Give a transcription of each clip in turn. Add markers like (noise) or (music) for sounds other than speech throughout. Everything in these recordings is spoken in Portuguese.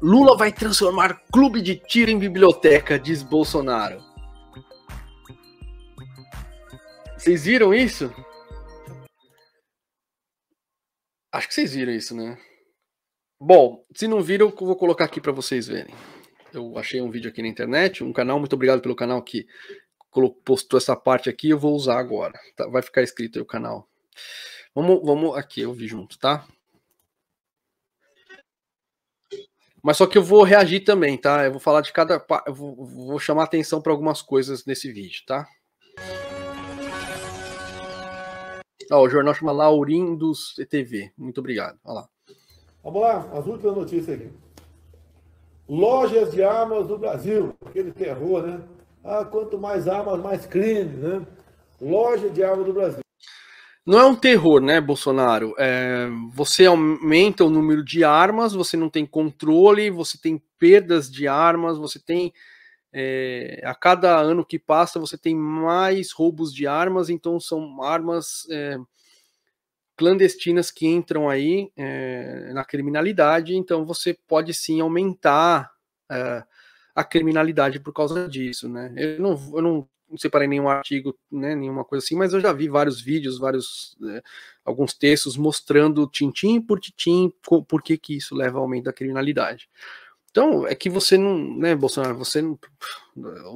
Lula vai transformar clube de tiro em biblioteca, diz Bolsonaro. Vocês viram isso? Acho que vocês viram isso, né? Bom, se não viram, eu vou colocar aqui para vocês verem. Eu achei um vídeo aqui na internet, um canal, muito obrigado pelo canal que postou essa parte aqui, eu vou usar agora. Tá? vai ficar escrito aí o canal. Vamos, vamos aqui, eu vi junto, tá? Mas só que eu vou reagir também, tá? Eu vou falar de cada. Eu vou, chamar atenção para algumas coisas nesse vídeo, tá? Ó, o jornal chama dos ETV. Muito obrigado. Olha lá. Vamos lá, as últimas notícias aqui. Lojas de armas do Brasil. Aquele terror, né? Ah, quanto mais armas, mais crime, né? Loja de armas do Brasil não é um terror, né, Bolsonaro? É, você aumenta o número de armas, você não tem controle, você tem perdas de armas, você tem. É, a cada ano que passa, você tem mais roubos de armas, então são armas é, clandestinas que entram aí é, na criminalidade, então você pode sim aumentar é, a criminalidade por causa disso, né? Eu não, eu não não separei nenhum artigo, né, nenhuma coisa assim, mas eu já vi vários vídeos, vários né, alguns textos mostrando tintim por tintim por que que isso leva ao aumento da criminalidade. Então, é que você não, né, Bolsonaro, você não,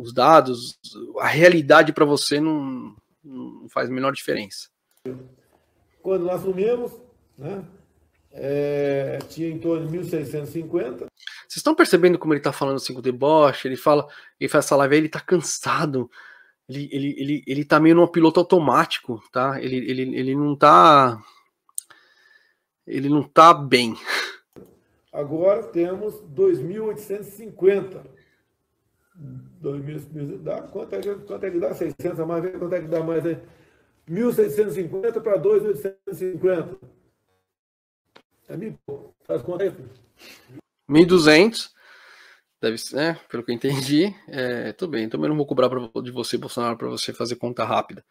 os dados, a realidade para você não, não faz a menor diferença. Quando nós assumimos, né, é, tinha em torno de 1.650. Vocês estão percebendo como ele está falando assim com o deboche? Ele fala, ele faz essa live, ele está cansado ele, ele, ele, ele tá meio no piloto automático, tá? Ele, ele, ele não tá. Ele não tá bem. Agora temos 2.850. 2.000, dá, quanto, é, quanto é que dá? 600 a mais, vê quanto é que dá mais aí. 1.650 para 2.850. É mil, faz quanto aí. 1.200 Deve ser, né? Pelo que eu entendi, é, tudo bem. Também eu não vou cobrar pra, de você, Bolsonaro, para você fazer conta rápida.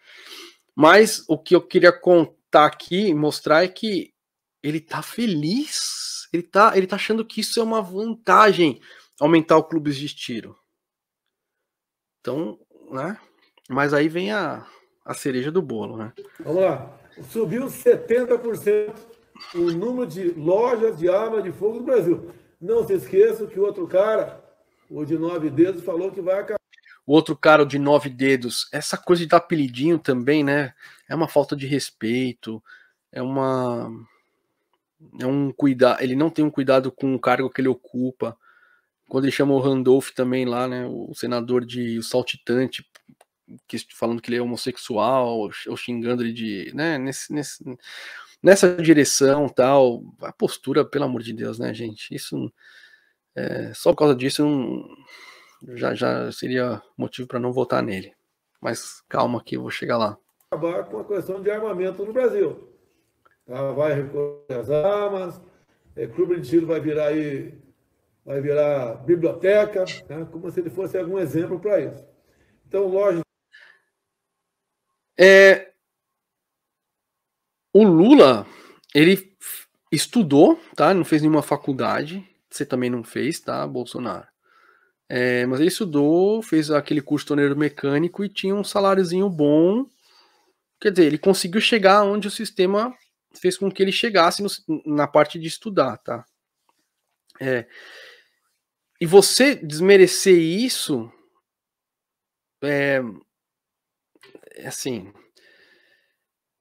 Mas o que eu queria contar aqui, mostrar é que ele tá feliz. Ele tá, ele tá achando que isso é uma vantagem aumentar o clube de tiro. Então, né? Mas aí vem a, a cereja do bolo, né? Vamos lá. Subiu 70% o número de lojas de arma de fogo no Brasil. Não se esqueça que o outro cara, o de nove dedos, falou que vai acabar. O outro cara, o de nove dedos, essa coisa de dar apelidinho também, né? É uma falta de respeito, é uma. É um cuidado. Ele não tem um cuidado com o cargo que ele ocupa. Quando ele chama o Randolph também lá, né? O senador de o saltitante, que, falando que ele é homossexual, ou xingando ele de. né? nesse, nesse nessa direção tal. A postura, pelo amor de Deus, né, gente? Isso é, só por causa disso não, já, já seria motivo para não votar nele. Mas calma que eu vou chegar lá. Acabar com a questão de armamento no Brasil. Tá, vai recolher as armas, é, clube de tiro vai virar aí, vai virar biblioteca, né? como se ele fosse algum exemplo para isso. Então, lógico. É, o Lula, ele estudou, tá? Não fez nenhuma faculdade. Você também não fez, tá, Bolsonaro? É, mas ele estudou, fez aquele curso de torneiro mecânico e tinha um saláriozinho bom. Quer dizer, ele conseguiu chegar onde o sistema fez com que ele chegasse no, na parte de estudar, tá? É, e você desmerecer isso é, é assim.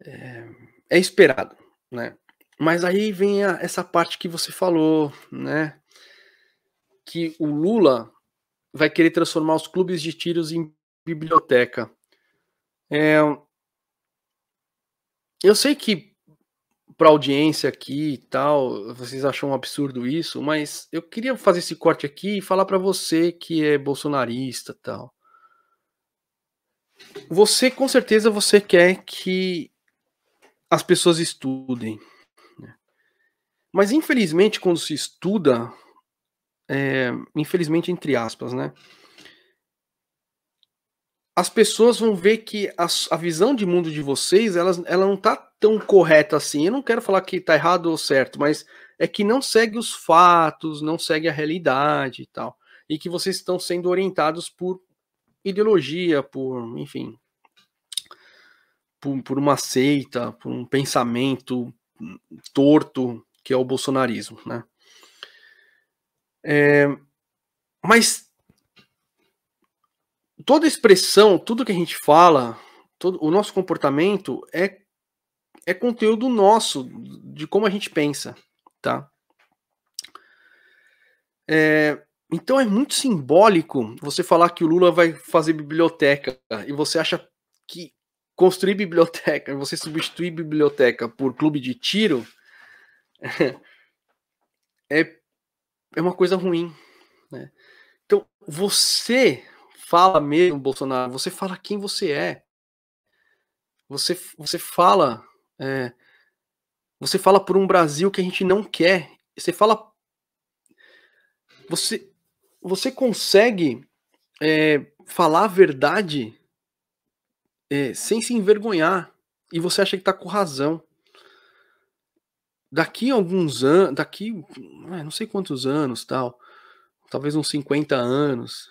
É, é esperado, né? Mas aí vem a, essa parte que você falou, né? Que o Lula vai querer transformar os clubes de tiros em biblioteca. É, eu sei que para audiência aqui e tal, vocês acham um absurdo isso, mas eu queria fazer esse corte aqui e falar para você que é bolsonarista, tal. Você com certeza você quer que as pessoas estudem. Né. Mas infelizmente, quando se estuda, é, infelizmente entre aspas, né? As pessoas vão ver que a, a visão de mundo de vocês, elas, ela não tá tão correta assim. Eu não quero falar que tá errado ou certo, mas é que não segue os fatos, não segue a realidade e tal. E que vocês estão sendo orientados por ideologia, por, enfim, por, por uma seita, por um pensamento torto que é o bolsonarismo, né? É, mas toda expressão, tudo que a gente fala, todo, o nosso comportamento é é conteúdo nosso de como a gente pensa, tá? É, então é muito simbólico você falar que o Lula vai fazer biblioteca e você acha que construir biblioteca, você substituir biblioteca por clube de tiro (laughs) é, é uma coisa ruim. Né? Então, você fala mesmo, Bolsonaro, você fala quem você é. Você, você fala. É, você fala por um Brasil que a gente não quer. Você fala. Você, você consegue é, falar a verdade é, sem se envergonhar e você acha que está com razão. Daqui alguns anos, daqui não sei quantos anos, tal, talvez uns 50 anos,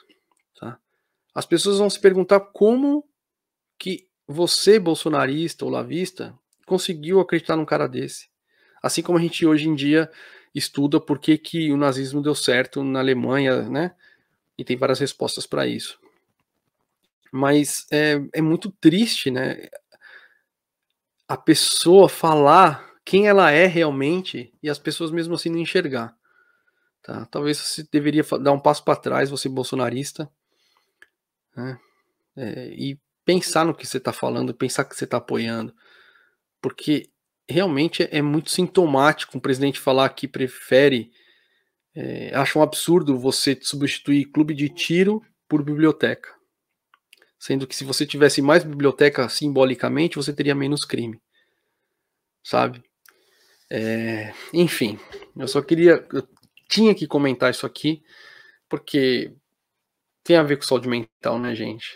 tá? As pessoas vão se perguntar como que você, bolsonarista ou lavista, conseguiu acreditar num cara desse. Assim como a gente hoje em dia estuda por que, que o nazismo deu certo na Alemanha, né? E tem várias respostas para isso. Mas é, é muito triste, né? A pessoa falar quem ela é realmente e as pessoas mesmo assim não enxergar. Tá? Talvez você deveria dar um passo para trás, você bolsonarista, né? É, e pensar no que você está falando, pensar que você está apoiando, porque realmente é, é muito sintomático um presidente falar que prefere, é, acha um absurdo você substituir clube de tiro por biblioteca. Sendo que se você tivesse mais biblioteca simbolicamente, você teria menos crime. Sabe? É, enfim, eu só queria. Eu tinha que comentar isso aqui, porque tem a ver com saúde mental, né, gente?